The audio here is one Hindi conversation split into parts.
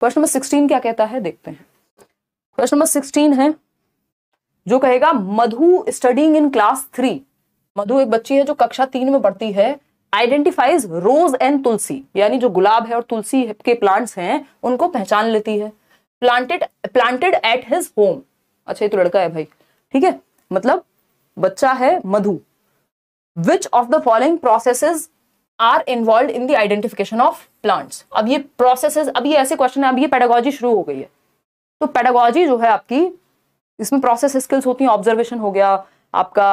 प्रश्न नंबर सिक्सटीन क्या कहता है देखते हैं प्रश्न नंबर सिक्सटीन है जो कहेगा Madhu studying in class three Madhu एक बच्ची है जो कक्षा तीन में पढ़ती है आइडेंटिफाइज रोज एंड तुलसी यानी जो गुलाब है और तुलसी के प्लांट्स हैं उनको पहचान लेती है planted planted at his home अच्छा ये तो लड़का है भाई ठीक है मतलब बच्चा है Madhu which of the following process are involve in the identification of plants अब ये प्रोसेस अब ये ऐसे क्वेश्चन है अब ये पेडागोजी शुरू हो गई है तो पेडागोजी जो है आपकी इसमें प्रोसेस स्किल्स होती हैं ऑब्जर्वेशन हो गया आपका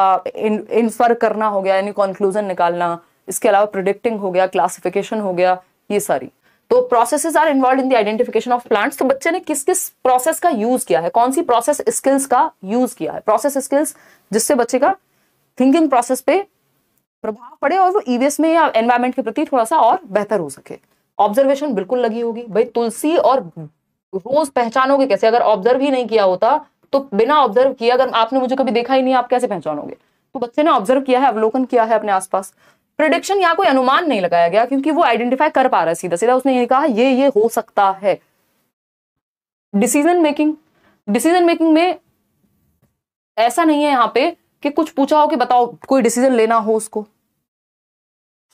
इन्फर करना हो गया यानी कंक्लूजन निकालना इसके अलावा प्रिडिक्टिंग हो गया क्लासिफिकेशन हो गया ये सारी तो processes are involve in the identification of plants तो बच्चे ने किस किस प्रोसेस का यूज किया है कौन सी प्रोसेस स्किल्स का यूज किया है प्रोसेस स्किल्स जिससे बच्चे का थिंकिंग प्रोसेस पे प्रभाव पड़े और वो ईवीएस e में या एनवायरमेंट के प्रति थोड़ा सा और बेहतर हो सके ऑब्जर्वेशन बिल्कुल लगी होगी भाई तुलसी और रोज पहचानोगे कैसे अगर ऑब्जर्व ही नहीं किया होता तो बिना ऑब्जर्व किया अगर आपने मुझे कभी देखा ही नहीं आप कैसे पहचानोगे तो बच्चे ने ऑब्जर्व किया है अवलोकन किया है अपने आसपास प्रिडिक्शन यहाँ कोई अनुमान नहीं लगाया गया क्योंकि वो आइडेंटिफाई कर पा रहा है सीधा सीधा उसने ये कहा ये ये हो सकता है डिसीजन मेकिंग डिसीजन मेकिंग में ऐसा नहीं है यहाँ पे कि कुछ पूछा हो कि बताओ कोई डिसीजन लेना हो उसको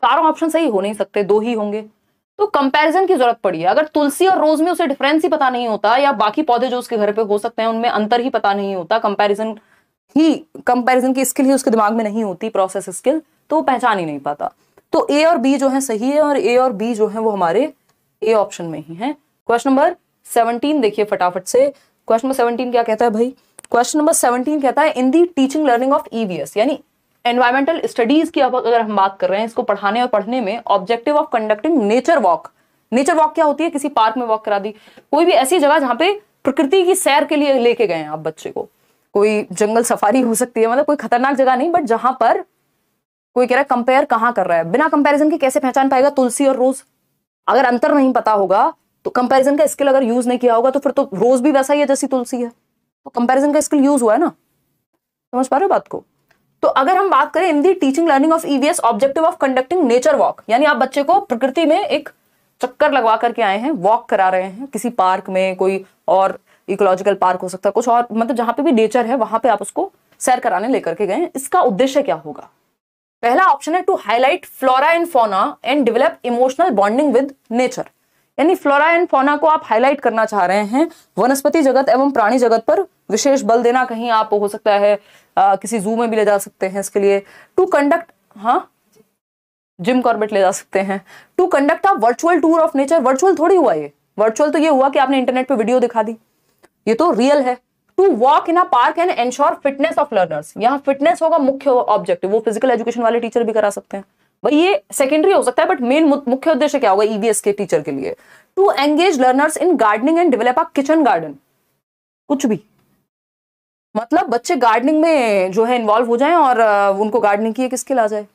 चारों ऑप्शन सही हो नहीं सकते दो ही होंगे तो कंपैरिजन की जरूरत पड़ी है अगर तुलसी और रोज में उसे डिफरेंस ही पता नहीं होता या बाकी पौधे जो उसके घर पे हो सकते हैं उनमें अंतर ही पता नहीं होता कंपैरिजन ही कंपैरिजन की स्किल ही उसके दिमाग में नहीं होती प्रोसेस स्किल तो वो पहचान ही नहीं पाता तो ए और बी जो है सही है और ए और बी जो है वो हमारे ए ऑप्शन में ही है क्वेश्चन नंबर सेवनटीन देखिए फटाफट से क्वेश्चन नंबर सेवनटीन क्या कहता है भाई क्वेश्चन नंबर सेवनटीन कहता है in the teaching learning of EVS यानी एनवायरमेंटल स्टडीज की अगर हम बात कर रहे हैं इसको पढ़ाने और पढ़ने में objective of conducting nature walk nature walk क्या होती है किसी पार्क में वॉक करा दी कोई भी ऐसी जगह जहाँ पे प्रकृति की सैर के लिए लेके गए हैं आप बच्चे को कोई जंगल सफारी हो सकती है मतलब कोई खतरनाक जगह नहीं बट जहां पर कोई कह रहा है कंपेयर कहां कर रहा है बिना कंपैरिजन के कैसे पहचान पाएगा तुलसी और रोज अगर अंतर नहीं पता होगा तो कंपैरिजन का स्किल अगर यूज नहीं किया होगा तो फिर तो रोज भी वैसा ही है जैसी तुलसी है तो कंपेरिजन का स्किल यूज हुआ है ना समझ पा रहे हो बात को तो अगर हम बात करें in the teaching learning of EVS objective of conducting nature walk यानी आप बच्चे को प्रकृति में एक चक्कर लगवा करके आए हैं वॉक करा रहे हैं किसी पार्क में कोई और इकोलॉजिकल पार्क हो सकता है कुछ और मतलब जहां पे भी नेचर है वहां पे आप उसको सैर कराने लेकर के गए इसका उद्देश्य क्या होगा पहला ऑप्शन है to highlight flora and fauna and develop emotional bonding with nature यानी फ्लोरा एंड फोना को आप हाईलाइट करना चाह रहे हैं वनस्पति जगत एवं प्राणी जगत पर विशेष बल देना कहीं आप हो सकता है आ, किसी जू में भी ले जा सकते हैं इसके लिए टू कंडक्ट हाँ जिम कॉर्बेट ले जा सकते हैं to conduct a virtual tour of nature virtual थोड़ी हुआ ये वर्चुअल तो ये हुआ कि आपने इंटरनेट पे वीडियो दिखा दी ये तो रियल है to walk in a park and ensure fitness of learners यहाँ फिटनेस होगा मुख्य ऑब्जेक्टिव वो फिजिकल एजुकेशन वाले टीचर भी करा सकते हैं भाई ये सेकेंडरी हो सकता है बट मेन मुख्य उद्देश्य क्या होगा ईवीएस e के टीचर के लिए to engage learners in gardening and develop a kitchen garden कुछ भी मतलब बच्चे गार्डनिंग में जो है इन्वॉल्व हो जाएं और उनको गार्डनिंग की एक स्किल आ जाए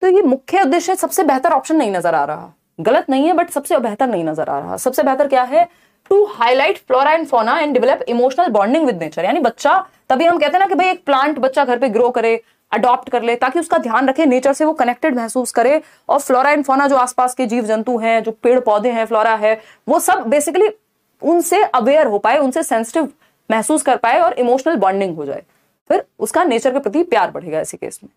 तो ये मुख्य उद्देश्य सबसे बेहतर ऑप्शन नहीं नजर आ रहा गलत नहीं है बट सबसे बेहतर नहीं नजर आ रहा सबसे बेहतर क्या है to highlight flora and fauna and develop emotional bonding with nature यानी बच्चा तभी हम कहते हैं ना कि भाई एक प्लांट बच्चा घर पे ग्रो करे अडॉप्ट कर ले ताकि उसका ध्यान रखे नेचर से वो कनेक्टेड महसूस करे और फ्लोरा एंड फोना जो आसपास के जीव जंतु हैं जो पेड़ पौधे हैं फ्लोरा है वो सब बेसिकली उनसे अवेयर हो पाए उनसे सेंसिटिव महसूस कर पाए और इमोशनल बॉन्डिंग हो जाए फिर उसका नेचर के प्रति प्यार बढ़ेगा ऐसे केस में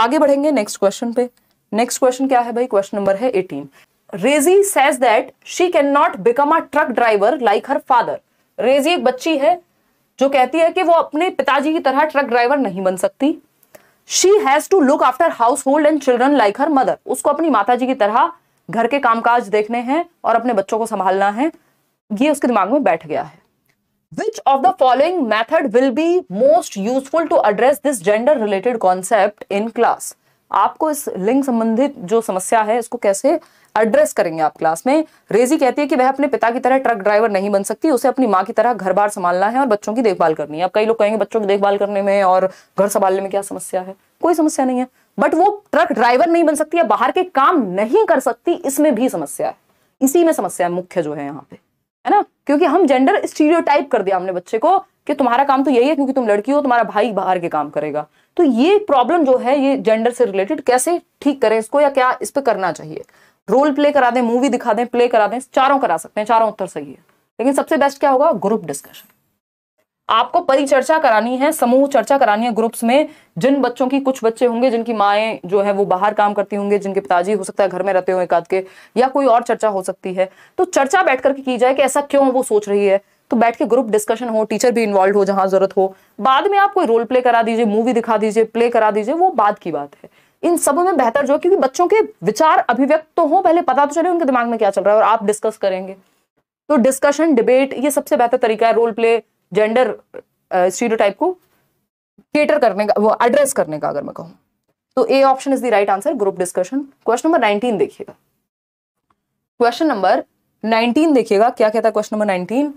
आगे बढ़ेंगे नेक्स्ट क्वेश्चन पे नेक्स्ट क्वेश्चन क्या है भाई क्वेश्चन नंबर है eighteen Reji says that she can not become a truck driver like her father Reji एक बच्ची है जो कहती है कि वो अपने पिताजी की तरह ट्रक ड्राइवर नहीं बन सकती she has to look after household and children like her mother उसको अपनी माता जी की तरह घर के कामकाज देखने हैं और अपने बच्चों को संभालना है ये उसके दिमाग में बैठ गया है Which of the following method will be most useful to address this gender related concept in class? आपको इस लिंग संबंधित जो समस्या है इसको कैसे एड्रेस करेंगे आप क्लास में रेजी कहती है कि वह अपने पिता की तरह ट्रक ड्राइवर नहीं बन सकती उसे अपनी माँ की तरह घर बार संभालना है और बच्चों की देखभाल करनी है अब कई लोग कहेंगे बच्चों की देखभाल करने में और घर संभालने में क्या समस्या है कोई समस्या नहीं है बट वो ट्रक ड्राइवर नहीं बन सकती या बाहर के काम नहीं कर सकती इसमें भी समस्या है इसी में समस्या मुख्य जो है यहाँ पे है ना क्योंकि हम जेंडर स्टीरियोटाइप कर दिया हमने बच्चे को कि तुम्हारा काम तो यही है क्योंकि तुम लड़की हो तुम्हारा भाई बाहर के काम करेगा तो ये प्रॉब्लम जो है ये जेंडर से रिलेटेड कैसे ठीक करें इसको या क्या इस पर करना चाहिए रोल प्ले करा दें मूवी दिखा दें प्ले करा दें चारों करा सकते हैं चारों उत्तर सही है लेकिन सबसे बेस्ट क्या होगा ग्रुप डिस्कशन आपको परिचर्चा करानी है समूह चर्चा करानी है ग्रुप्स में जिन बच्चों की कुछ बच्चे होंगे जिनकी माए जो है वो बाहर काम करती होंगे जिनके पिताजी हो सकता है घर में रहते हुए एकाध के या कोई और चर्चा हो सकती है तो चर्चा बैठ करके की जाए कि ऐसा क्यों वो सोच रही है तो बैठ के ग्रुप डिस्कशन हो टीचर भी इन्वॉल्व हो जहां जरूरत हो बाद में आप कोई रोल प्ले करा दीजिए मूवी दिखा दीजिए प्ले करा दीजिए वो बाद की बात है इन सब में बेहतर जो क्योंकि बच्चों के विचार अभिव्यक्त तो हो पहले पता तो चले उनके दिमाग में क्या चल रहा है और आप डिस्कस करेंगे तो डिस्कशन डिबेट ये सबसे बेहतर तरीका है रोल प्ले जेंडर स्टीरियोटाइप को केटर करने का वो एड्रेस करने का अगर मैं कहूँ तो A option is the right answer group discussion question number nineteen देखिएगा क्वेश्चन नंबर नाइनटीन देखिएगा क्या कहता है question number nineteen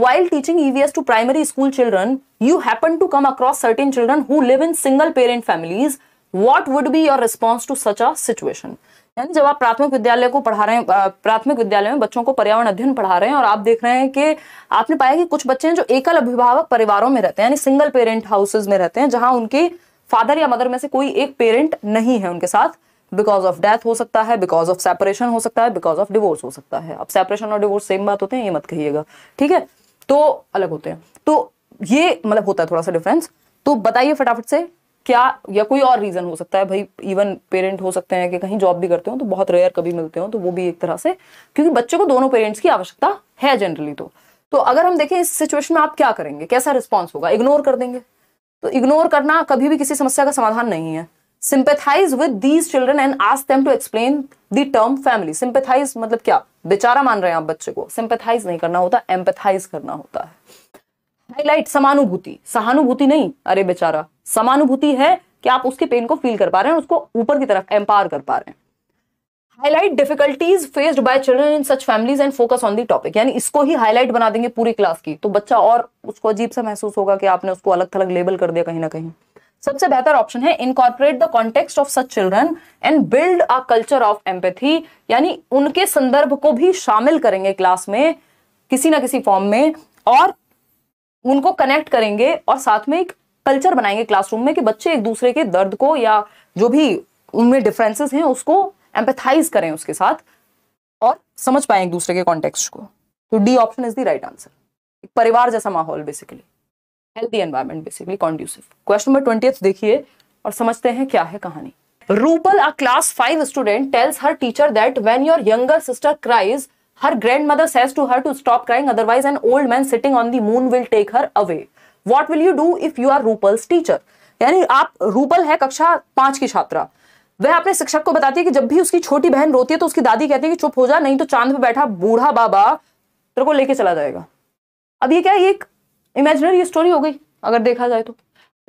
while teaching EVS to primary school children, you happen to come across certain children who live in single parent families. What would be your response to such a situation? यानी जब आप प्राथमिक विद्यालय को पढ़ा रहे हैं प्राथमिक विद्यालय में बच्चों को पर्यावरण अध्ययन पढ़ा रहे हैं और आप देख रहे हैं कि आपने पाया कि कुछ बच्चे हैं जो एकल अभिभावक परिवारों में रहते हैं यानी सिंगल पेरेंट हाउसेज में रहते हैं जहां उनके फादर या मदर में से कोई एक पेरेंट नहीं है उनके साथ बिकॉज ऑफ डेथ हो सकता है बिकॉज ऑफ सेपरेशन हो सकता है बिकॉज ऑफ डिवोर्स हो सकता है अब सेपरेशन और डिवोर्स सेम बात होते हैं ये मत कहिएगा ठीक है तो अलग होते हैं तो ये मतलब होता है थोड़ा सा डिफरेंस तो बताइए फटाफट से क्या या कोई और रीज़न हो सकता है भाई इवन पेरेंट हो सकते हैं कि कहीं जॉब भी करते हो तो बहुत रेयर कभी मिलते हो तो वो भी एक तरह से क्योंकि बच्चों को दोनों पेरेंट्स की आवश्यकता है जनरली तो तो अगर हम देखें इस सिचुएशन में आप क्या करेंगे कैसा रिस्पॉन्स होगा इग्नोर कर देंगे तो इग्नोर करना कभी भी किसी समस्या का समाधान नहीं है sympathise with these children and ask them to explain the term family sympathise मतलब क्या बेचारा मान रहे हैं आप बच्चे को सिंपेथाइज नहीं करना होता एम्पेथाइज करना होता है हाईलाइट समानुभूति सहानुभूति नहीं अरे बेचारा समानुभूति है कि आप उसके पेन को फील कर पा रहे हैं उसको ऊपर की तरफ एम्पावर कर पा रहे हैं highlight difficulties faced by children in such families and focus on the topic यानी इसको ही हाईलाइट बना देंगे पूरी क्लास की तो बच्चा और उसको अजीब सा महसूस होगा कि आपने उसको अलग थलग लेबल कर दिया कहीं ना कहीं सबसे बेहतर ऑप्शन है incorporate the context of such children and build a culture of empathy यानी उनके संदर्भ को भी शामिल करेंगे क्लास में किसी ना किसी फॉर्म में और उनको कनेक्ट करेंगे और साथ में एक कल्चर बनाएंगे क्लासरूम में कि बच्चे एक दूसरे के दर्द को या जो भी उनमें डिफरेंसेस हैं उसको एम्पेथाइज करें उसके साथ और समझ पाए एक दूसरे के कॉन्टेक्स्ट को तो D option is the right answer एक परिवार जैसा माहौल basically healthy environment basically conducive question number twenty देखिए और समझते हैं क्या है कहानी Rupal a class five student tells her teacher that when your younger sister cries her grandmother says to her to stop crying otherwise an old man sitting on the moon will take her away what will you do if you are Rupal's teacher यानी आप रूपल है कक्षा पांच की छात्रा वह अपने शिक्षक को बताती है कि जब भी उसकी छोटी बहन रोती है तो उसकी दादी कहती है कि चुप हो जा नहीं तो चांद पे बैठा बूढ़ा बाबा तेरे को लेके चला जाएगा अब ये क्या है ये एक इमेजिनरी स्टोरी हो गई अगर देखा जाए तो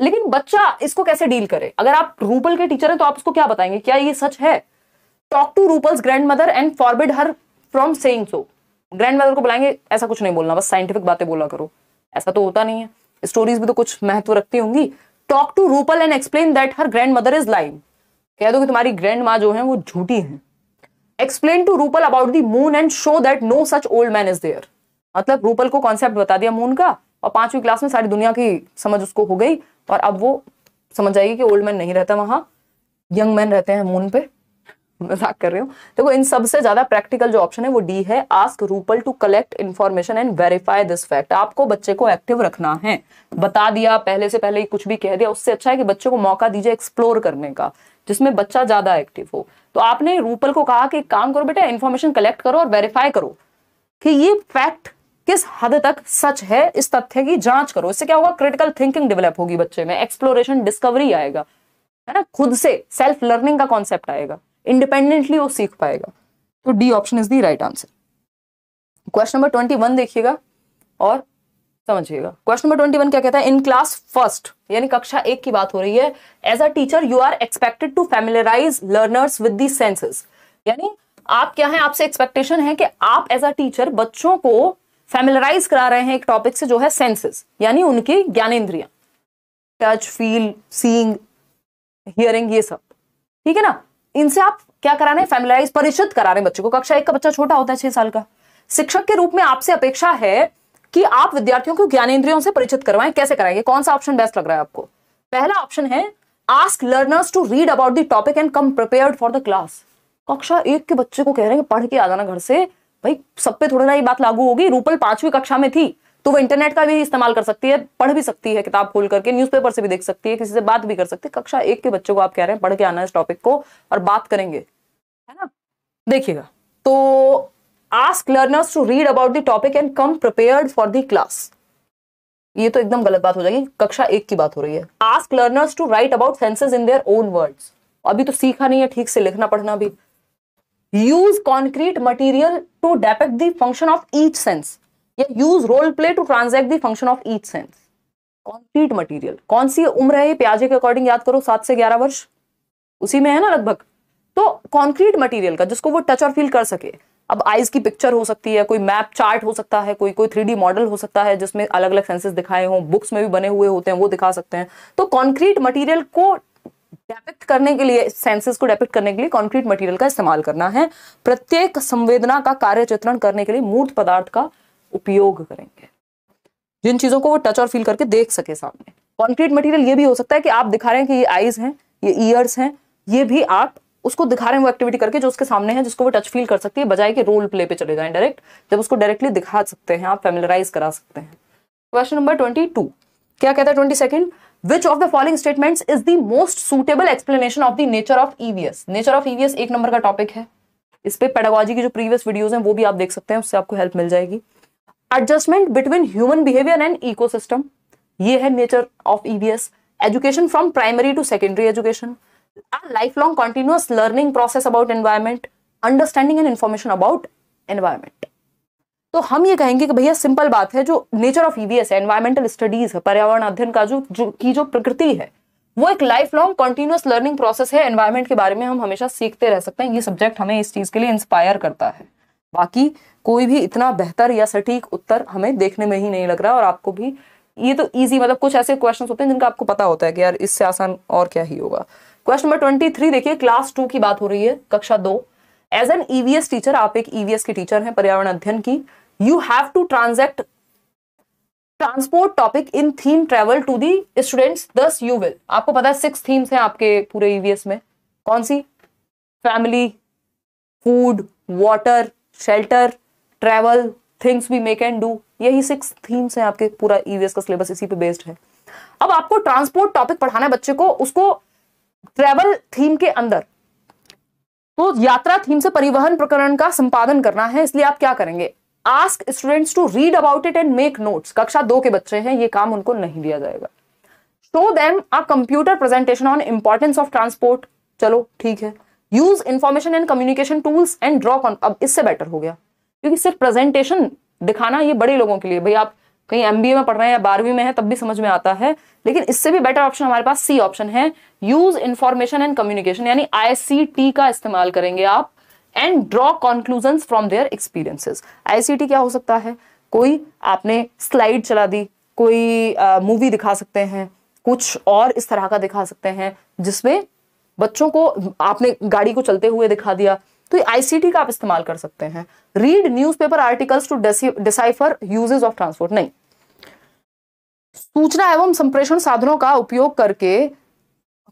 लेकिन बच्चा इसको कैसे डील करे अगर आप रूपल के टीचर हैं तो आप उसको क्या बताएंगे क्या ये सच है talk to Rupal's grandmother and forbid her from saying so grandmother को बुलाएंगे ऐसा कुछ नहीं बोलना बस साइंटिफिक बातें बोला करो ऐसा तो होता नहीं है स्टोरीज भी तो कुछ महत्व रखती होंगी talk to Rupal and explain that her grandmother is live कह दो कि तुम्हारी ग्रैंड माँ जो है वो झूठी है explain to Rupal about the moon and show that no such old man is there मतलब रूपल को कॉन्सेप्ट बता दिया मून का और पांचवी क्लास में सारी दुनिया की समझ उसको हो गई और अब वो समझ जाएगी कि ओल्ड मैन नहीं रहता वहां यंग मैन रहते हैं मून पे मजाक कर रही हूँ देखो तो इन सबसे ज्यादा प्रैक्टिकल जो ऑप्शन है वो डी है ask Rupal to collect information and verify this fact आपको बच्चे को एक्टिव रखना है बता दिया पहले से पहले कुछ भी कह दिया उससे अच्छा है कि बच्चे को मौका दीजिए एक्सप्लोर करने का जिसमें बच्चा ज्यादा एक्टिव हो तो आपने रूपल को कहा कि काम करो बेटा इन्फॉर्मेशन कलेक्ट करो और वेरीफाई करो कि ये फैक्ट किस हद तक सच है इस तथ्य की जांच करो इससे क्या होगा क्रिटिकल थिंकिंग डेवलप होगी बच्चे में एक्सप्लोरेशन डिस्कवरी आएगा है ना खुद से सेल्फ लर्निंग का कॉन्सेप्ट आएगा इंडिपेंडेंटली वो सीख पाएगा तो D option is the right answer question number twenty one देखिएगा और समझिएगा क्वेश्चन नंबर ट्वेंटी वन क्या कहता है इन क्लास फर्स्ट यानी कक्षा एक की बात हो रही है as a teacher you are expected to familiarise learners with the senses यानी आप क्या है आपसे एक्सपेक्टेशन है कि आप एज अ टीचर बच्चों को फैमिलराइज करा रहे हैं एक टॉपिक से जो है सेंसेस यानी उनकी ज्ञानेन्द्रिया टच फील सींग हियरिंग ये सब ठीक है ना इनसे आप क्या करा रहे हैं फैमिलाइज परिचित करा रहे हैं बच्चों को कक्षा एक का बच्चा छोटा होता है छह साल का शिक्षक के रूप में आपसे अपेक्षा है कि आप विद्यार्थियों को ज्ञानेन्द्रियों से परिचित करवाएं कैसे कराएंगे कौन सा ऑप्शन बेस्ट लग रहा है आपको पहला ऑप्शन है ask learners to read about the topic and come prepare for the class कक्षा एक के बच्चे को कह रहे हैं पढ़ के आ जाना घर से भाई सब पे थोड़ी ना ये बात लागू होगी रूपल पांचवी कक्षा में थी तो वो इंटरनेट का भी इस्तेमाल कर सकती है पढ़ भी सकती है किताब खोल करके न्यूज़पेपर से भी देख सकती है किसी से बात भी कर सकती है कक्षा एक के बच्चों को आप कह रहे हैं पढ़ के आना इस टॉपिक को और बात करेंगे है ना देखिएगा तो ask learners to read about the topic and come prepare for the class ये तो एकदम गलत बात हो जाएगी कक्षा एक की बात हो रही है ask learners to write about senses in their own words अभी तो सीखा नहीं है ठीक से लिखना पढ़ना भी use concrete material to depict the function of each sense ये use role play to transact the function of each sense concrete material कौन सी उम्र है प्याजे के अकॉर्डिंग याद करो सात से ग्यारह वर्ष उसी में है ना लगभग तो कॉन्क्रीट मटीरियल का जिसको वो टच और फील कर सके अब आइज की पिक्चर हो सकती है कोई मैप चार्ट हो सकता है कोई कोई थ्री मॉडल हो सकता है जिसमें अलग अलग सेंसेस दिखाए हों बुक्स में भी बने हुए होते हैं वो दिखा सकते हैं तो कॉन्क्रीट मटीरियल को डेपिक्ट करने के लिए सेंसेस को डेपिक्ट करने के लिए कॉन्क्रीट मटीरियल का इस्तेमाल करना है प्रत्येक संवेदना का कार्य चित्रण करने के लिए मूर्त पदार्थ का उपयोग करेंगे जिन चीजों को वो टच और फील करके देख सके सामने कॉन्क्रीट मटेरियल ये भी हो सकता है कि आप दिखा रहे हैं कि ये आईज हैं ये ईयर्स हैं ये भी आप उसको दिखा रहे हैं वो एक्टिविटी करके जो उसके सामने है जिसको वो टच फील कर सकती है बजाय के रोल प्ले पे चले जाए डायरेक्ट जब उसको डायरेक्टली दिखा सकते हैं आप फेमिलराइज करा सकते हैं क्वेश्चन नंबर ट्वेंटी टू क्या कहता है twenty second which of the following statement is the most suitable explanation of the nature of EVS nature of EVS एक नंबर का टॉपिक है इस पर पेडोलॉजी की जो प्रीवियस वीडियोज हैं वो भी आप देख सकते हैं उससे आपको हेल्प मिल जाएगी adjustment between human behaviour and ecosystem ये है nature of EVS education from primary to secondary education lifelong continuous learning process about environment understanding and information about environment तो हम ये कहेंगे कि भैया सिंपल बात है जो नेचर ऑफ ईवीएस है एनवायरमेंटल स्टडीज है पर्यावरण अध्ययन का जो, जो की जो प्रकृति है वो एक lifelong continuous learning process है एनवायरमेंट के बारे में हम हमेशा सीखते रह सकते हैं ये सब्जेक्ट हमें इस चीज के लिए इंस्पायर करता है बाकी कोई भी इतना बेहतर या सटीक उत्तर हमें देखने में ही नहीं लग रहा और आपको भी ये तो इजी मतलब कुछ ऐसे क्वेश्चन होते हैं जिनका आपको पता होता है कि यार इससे आसान और क्या ही होगा क्वेश्चन नंबर ट्वेंटी थ्री देखिए क्लास टू की बात हो रही है कक्षा दो एज एन ईवीएस टीचर आप एक ईवीएस e की टीचर हैं पर्यावरण अध्ययन की you have to transact transport topic in theme travel to the students thus you will आपको पता है सिक्स थीम्स हैं आपके पूरे ईवीएस e में कौन सी family food water shelter travel things we make and do यही सिक्स थीम्स हैं आपके पूरा ईवीएस e का सिलेबस इसी पे बेस्ड है अब आपको ट्रांसपोर्ट टॉपिक पढ़ाना है बच्चे को उसको ट्रैवल थीम के अंदर तो यात्रा थीम से परिवहन प्रकरण का संपादन करना है इसलिए आप क्या करेंगे ask students to read about it and make notes कक्षा दो के बच्चे हैं ये काम उनको नहीं दिया जाएगा show them a computer presentation on importance of transport चलो ठीक है use information and communication tools and draw अब इससे बेटर हो गया क्योंकि सिर्फ प्रेजेंटेशन दिखाना ये बड़े लोगों के लिए भाई आप कहीं एम में पढ़ रहे हैं या बारहवीं में है तब भी समझ में आता है लेकिन इससे भी बेटर ऑप्शन हमारे पास सी ऑप्शन है यूज इन्फॉर्मेशन एंड कम्युनिकेशन यानी आई का इस्तेमाल करेंगे आप and draw conclusion from their experiences ICT क्या हो सकता है कोई आपने स्लाइड चला दी कोई मूवी दिखा सकते हैं कुछ और इस तरह का दिखा सकते हैं जिसमें बच्चों को आपने गाड़ी को चलते हुए दिखा दिया तो आईसीटी का आप इस्तेमाल कर सकते हैं read newspaper articles to decipher uses of transport नहीं सूचना एवं संप्रेषण साधनों का उपयोग करके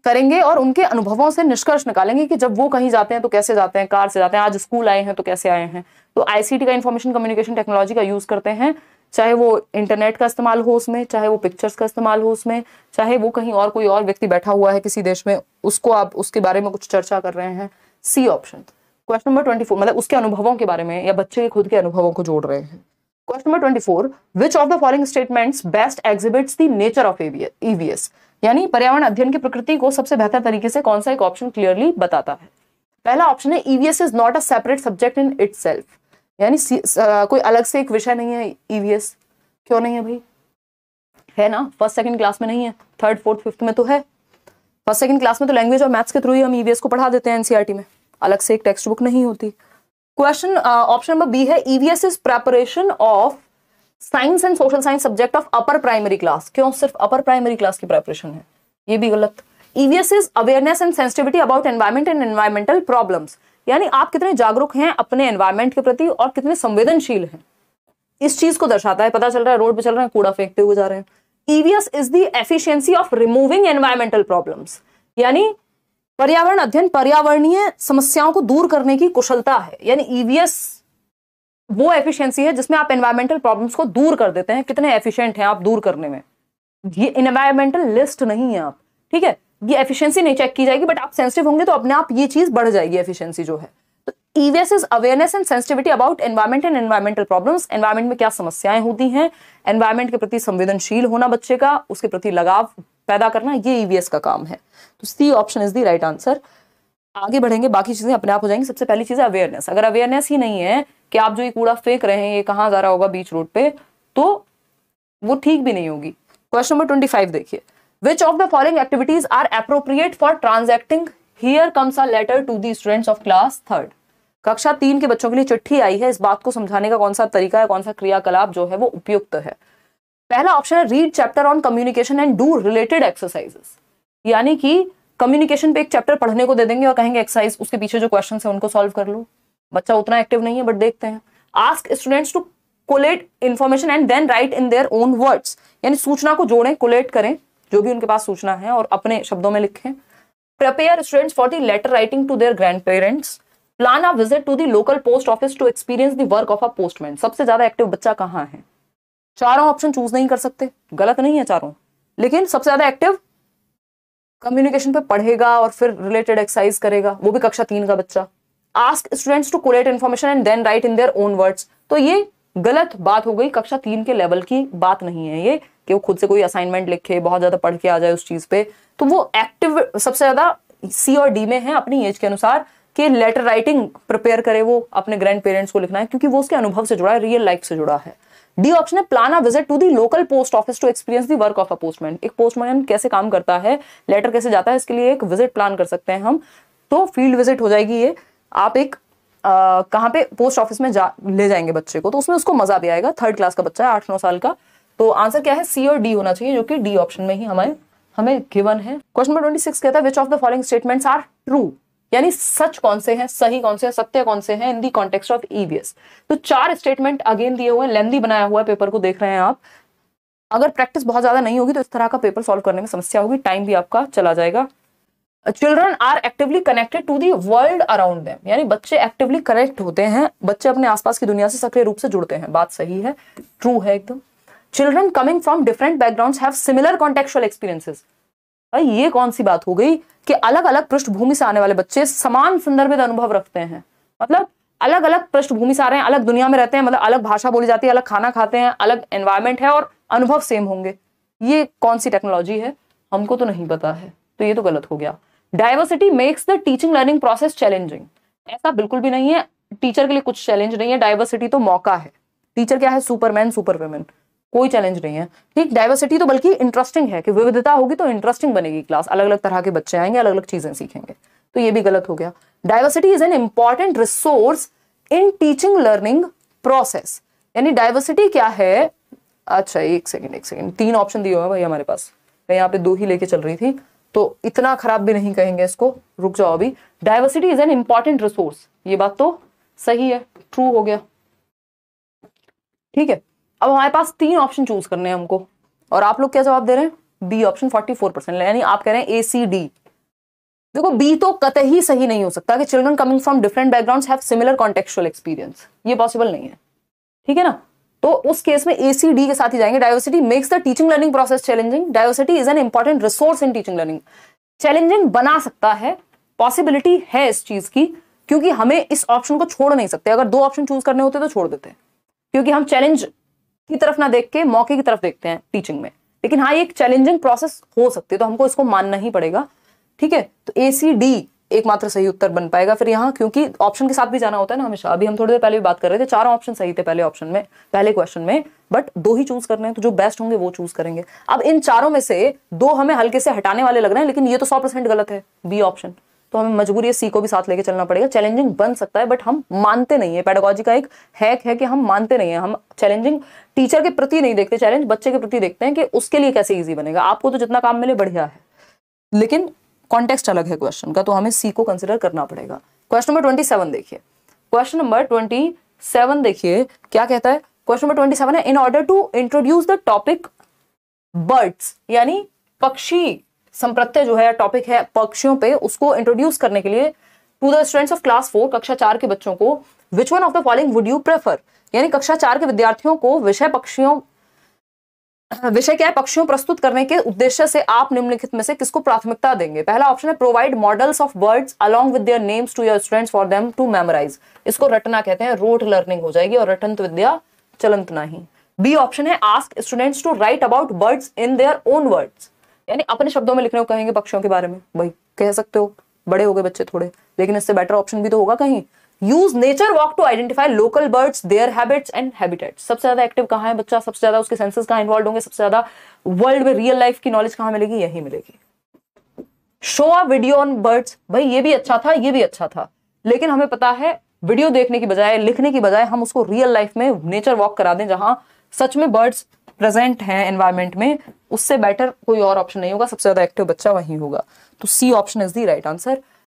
करेंगे और उनके अनुभवों से निष्कर्ष निकालेंगे कि जब वो कहीं जाते हैं तो कैसे जाते हैं कार से जाते हैं आज स्कूल आए हैं तो कैसे आए हैं तो आईसीटी का इंफॉर्मेशन कम्युनिकेशन टेक्नोलॉजी का यूज करते हैं चाहे वो इंटरनेट का इस्तेमाल हो उसमें चाहे वो पिक्चर्स का इस्तेमाल हो उसमें चाहे वो कहीं और कोई और व्यक्ति बैठा हुआ है किसी देश में उसको आप उसके बारे में कुछ चर्चा कर रहे हैं C option question number twenty four मतलब उसके अनुभवों के बारे में या बच्चे के खुद के अनुभवों को जोड़ रहे हैं question number twenty four which of the following statements best exhibits the nature of EVS यानी पर्यावरण अध्ययन की प्रकृति को सबसे बेहतर तरीके से कौन सा एक ऑप्शन क्लियरली बताता है पहला ऑप्शन है EVS is not a separate subject in itself यानी कोई अलग से एक विषय नहीं है ईवीएस e क्यों नहीं है भाई है ना फर्स्ट सेकंड क्लास में नहीं है थर्ड फोर्थ फिफ्थ में तो है फर्स्ट सेकंड क्लास में तो लैंग्वेज और मैथ्स के थ्रू ही हम ईवीएस e को पढ़ा देते हैं एनसीईआरटी e में अलग से एक टेक्स्ट बुक नहीं होती क्वेश्चन ऑप्शन नंबर बी है EVS is preparation of science and social science subject of upper primary class क्यों सिर्फ अपर प्राइमरी क्लास की प्रेपरेशन है ये भी गलत EVS is awareness and sensitivity about environment and environmental problems यानी आप कितने जागरूक हैं अपने एनवायरमेंट के प्रति और कितने संवेदनशील हैं इस चीज को दर्शाता है पता चल रहा है रोड पे चल रहे हैं कूड़ा फेंकते हुए जा रहे हैं EVS is the efficiency of removing environmental problems यानी पर्यावरण अध्ययन पर्यावरणीय समस्याओं को दूर करने की कुशलता है यानी ईवीएस e वो एफिशिएंसी है जिसमें आप एनवायरमेंटल प्रॉब्लम्स को दूर कर देते हैं कितने एफिशिएंट हैं आप दूर करने में ये एनवायरमेंटल लिस्ट नहीं है आप ठीक है ये एफिशिएंसी नहीं चेक की जाएगी बट आप सेंसिटिव होंगे तो अपने आप ये चीज बढ़ जाएगी एफिशिएंसी जो है तो EVS is awareness and sensitivity about environment and environmental problems environment में क्या समस्याएं होती हैं एनवायरमेंट के प्रति संवेदनशील होना बच्चे का उसके प्रति लगाव पैदा करना ये ईवीएस e का काम है तो C option is the right answer आगे बढ़ेंगे बाकी चीजें अपने आप हो जाएंगी सबसे पहली चीज है अवेयरनेस अगर अवेयरनेस ही नहीं है कि आप जो ये कूड़ा फेंक रहे हैं ये कहां जा रहा होगा बीच रोड पे तो वो ठीक भी नहीं होगी क्वेश्चन नंबर ट्वेंटी फाइव देखिए which of the following activities are appropriate for transacting here comes a letter to the students of class third कक्षा तीन के बच्चों के लिए चिट्ठी आई है इस बात को समझाने का कौन सा तरीका है कौन सा क्रियाकलाप जो है वो उपयुक्त है पहला ऑप्शन है read chapter on communication and do related exercises यानी कि कम्युनिकेशन पे एक चैप्टर पढ़ने को दे देंगे और कहेंगे एक्सरसाइज उसके पीछे जो क्वेश्चन है उनको सॉल्व कर लो बच्चा उतना एक्टिव नहीं है बट देखते हैं ask students to collate information and then write in their own words यानी सूचना को जोड़ें कोलेट करें जो भी उनके पास सूचना है और अपने शब्दों में लिखें prepare students for the letter writing to their grandparents plan a visit to the local post office to experience the work of a postman सबसे ज्यादा एक्टिव बच्चा कहाँ है चारों ऑप्शन चूज नहीं कर सकते गलत नहीं है चारों लेकिन सबसे ज्यादा एक्टिव कम्युनिकेशन पे पढ़ेगा और फिर रिलेटेड एक्सरसाइज करेगा वो भी कक्षा तीन का बच्चा ask students to collate information and then write in their own words तो ये गलत बात हो गई कक्षा तीन के लेवल की बात नहीं है ये कि वो खुद से कोई असाइनमेंट लिखे बहुत ज्यादा पढ़ के आ जाए उस चीज पे तो वो एक्टिव सबसे ज्यादा सी और डी में है अपनी एज के अनुसार कि लेटर राइटिंग प्रिपेयर करे वो अपने ग्रैंड पेरेंट्स को लिखना है क्योंकि वो उसके अनुभव से जुड़ा है रियल लाइफ से जुड़ा है डी ऑप्शन है plan a visit to the local post office to experience the work of a postman एक पोस्टमैन कैसे काम करता है लेटर कैसे जाता है इसके लिए एक विजिट प्लान कर सकते हैं हम तो फील्ड विजिट हो जाएगी ये आप एक कहाँ पे पोस्ट ऑफिस में जा ले जाएंगे बच्चे को तो उसमें उसको मजा भी आएगा थर्ड क्लास का बच्चा है आठ नौ साल का तो आंसर क्या है सी और डी होना चाहिए जो कि डी ऑप्शन में ही हमारे हमें गिवन है क्वेश्चन नंबर ट्वेंटी सिक्स कहता है which of the following statements are true यानी सच कौन से हैं सही कौन से हैं सत्य कौन से हैं in the context of EVS तो चार स्टेटमेंट अगेन दिए हुए हैं लेंदी बनाया हुआ है पेपर को देख रहे हैं आप अगर प्रैक्टिस बहुत ज्यादा नहीं होगी तो इस तरह का पेपर सॉल्व करने में समस्या होगी टाइम भी आपका चला जाएगा children are actively connected to the world around them यानी बच्चे एक्टिवली कनेक्ट होते हैं बच्चे अपने आसपास की दुनिया से सक्रिय रूप से जुड़ते हैं बात सही है ट्रू है एकदम children coming from different background have similar contextual experiences भाई ये कौन सी बात हो गई कि अलग अलग पृष्ठभूमि से आने वाले बच्चे समान संदर्भित अनुभव रखते हैं मतलब अलग अलग पृष्ठभूमि से आ रहे हैं अलग दुनिया में रहते हैं मतलब अलग भाषा बोली जाती है अलग खाना खाते हैं अलग एनवायरमेंट है और अनुभव सेम होंगे ये कौन सी टेक्नोलॉजी है हमको तो नहीं पता है तो ये तो गलत हो गया diversity makes the teaching learning process challenging ऐसा बिल्कुल भी नहीं है टीचर के लिए कुछ चैलेंज नहीं है डायवर्सिटी तो मौका है टीचर क्या है सुपरमैन सुपर वुमेन कोई चैलेंज नहीं है ठीक डायवर्सिटी तो बल्कि इंटरेस्टिंग है कि विविधता होगी तो इंटरेस्टिंग बनेगी क्लास अलग अलग तरह के बच्चे आएंगे अलग अलग चीजें सीखेंगे तो ये भी गलत हो गया diversity is an important resource in teaching learning process यानी डायवर्सिटी क्या है अच्छा एक सेकेंड एक सेकेंड तीन ऑप्शन दिए हुए भाई हमारे पास मैं यहाँ पे दो ही लेके चल रही थी तो इतना खराब भी नहीं कहेंगे इसको रुक जाओ अभी diversity is an important resource ये बात तो सही है ट्रू हो गया ठीक है अब हमारे पास तीन ऑप्शन चूज करने हैं हमको और आप लोग क्या जवाब दे रहे हैं B option forty four percent यानी आप कह रहे हैं ए सी डी देखो बी तो कत ही सही नहीं हो सकता कि children coming from different background have similar contextual experience ये पॉसिबल नहीं है ठीक है ना तो उस केस में एसीडी के साथ ही जाएंगे diversity makes the teaching learning process challenging diversity is an important resource in teaching learning challenging बना सकता है पॉसिबिलिटी है इस चीज की क्योंकि हमें इस ऑप्शन को छोड़ नहीं सकते अगर दो ऑप्शन चूज करने होते तो छोड़ देते क्योंकि हम चैलेंज की तरफ ना देख के मौके की तरफ देखते हैं टीचिंग में लेकिन हाँ ये एक चैलेंजिंग प्रोसेस हो सकती है तो हमको इसको मानना ही पड़ेगा ठीक है तो एसीडी एकमात्र सही उत्तर बन पाएगा फिर यहाँ क्योंकि ऑप्शन के साथ भी जाना होता है ना हमेशा अभी हम थोड़ी देर पहले भी बात कर रहे थे चार ऑप्शन सही थे पहले ऑप्शन में पहले क्वेश्चन में बट दो ही चूज करने हैं तो जो बेस्ट होंगे वो चूज करेंगे अब इन चारों में से दो हमें हल्के से हटाने वाले लग रहे हैं लेकिन ये तो सौ परसेंट गलत है बी ऑप्शन तो हमें मजबूरी है सी को भी साथ लेके चलना पड़ेगा चैलेंजिंग बन सकता है बट हम मानते नहीं है पेडागोजी का एक हैक है कि हम मानते नहीं है हम चैलेंजिंग टीचर के प्रति नहीं देखते चैलेंज बच्चे के प्रति देखते हैं कि उसके लिए कैसे ईजी बनेगा आपको तो जितना काम मिले बढ़िया है लेकिन कॉन्टेक्स्ट अलग है क्वेश्चन का तो हमें सी को कंसिडर करना पड़ेगा क्वेश्चन नंबर ट्वेंटी सेवन देखिए क्वेश्चन नंबर ट्वेंटी सेवन देखिए क्या कहता है क्वेश्चन नंबर ट्वेंटी सेवन है in order to introduce the topic birds यानी पक्षी संप्रत्यय जो है टॉपिक है पक्षियों पे उसको इंट्रोड्यूस करने के लिए to the students of class four कक्षा चार के बच्चों को which one of the following would you prefer यानी कक्षा चार के विद्यार्थियों को विषय पक्षियों विषय क्या है पक्षियों प्रस्तुत करने के उद्देश्य से आप निम्नलिखित में से किसको प्राथमिकता देंगे पहला ऑप्शन है provide models of birds along with their names to your students for them to memorise इसको रटना कहते हैं रोट लर्निंग हो जाएगी और रटंत विद्या चलंत नहीं बी ऑप्शन है ask students to write about birds in their own words यानी अपने शब्दों में लिखने को कहेंगे पक्षियों के बारे में भाई कह सकते हो बड़े हो गए बच्चे थोड़े लेकिन इससे बेटर ऑप्शन भी तो होगा कहीं use nature walk to identify local birds their habits and habitat सबसे ज्यादा एक्टिव कहाँ है बच्चा सबसे ज्यादा उसके सेंसेस कहाँ इन्वॉल्व होंगे सबसे ज्यादा वर्ल्ड में रियल लाइफ की नॉलेज कहाँ मिलेगी यही मिलेगी show a video on birds भाई ये भी अच्छा था ये भी अच्छा था लेकिन हमें पता है वीडियो देखने की बजाय लिखने की बजाय हम उसको रियल लाइफ में नेचर वॉक करा दें जहां सच में बर्ड्स प्रेजेंट हैं एनवायरमेंट में उससे बेटर कोई और ऑप्शन नहीं होगा सबसे ज्यादा एक्टिव बच्चा वही होगा तो C option is the right answer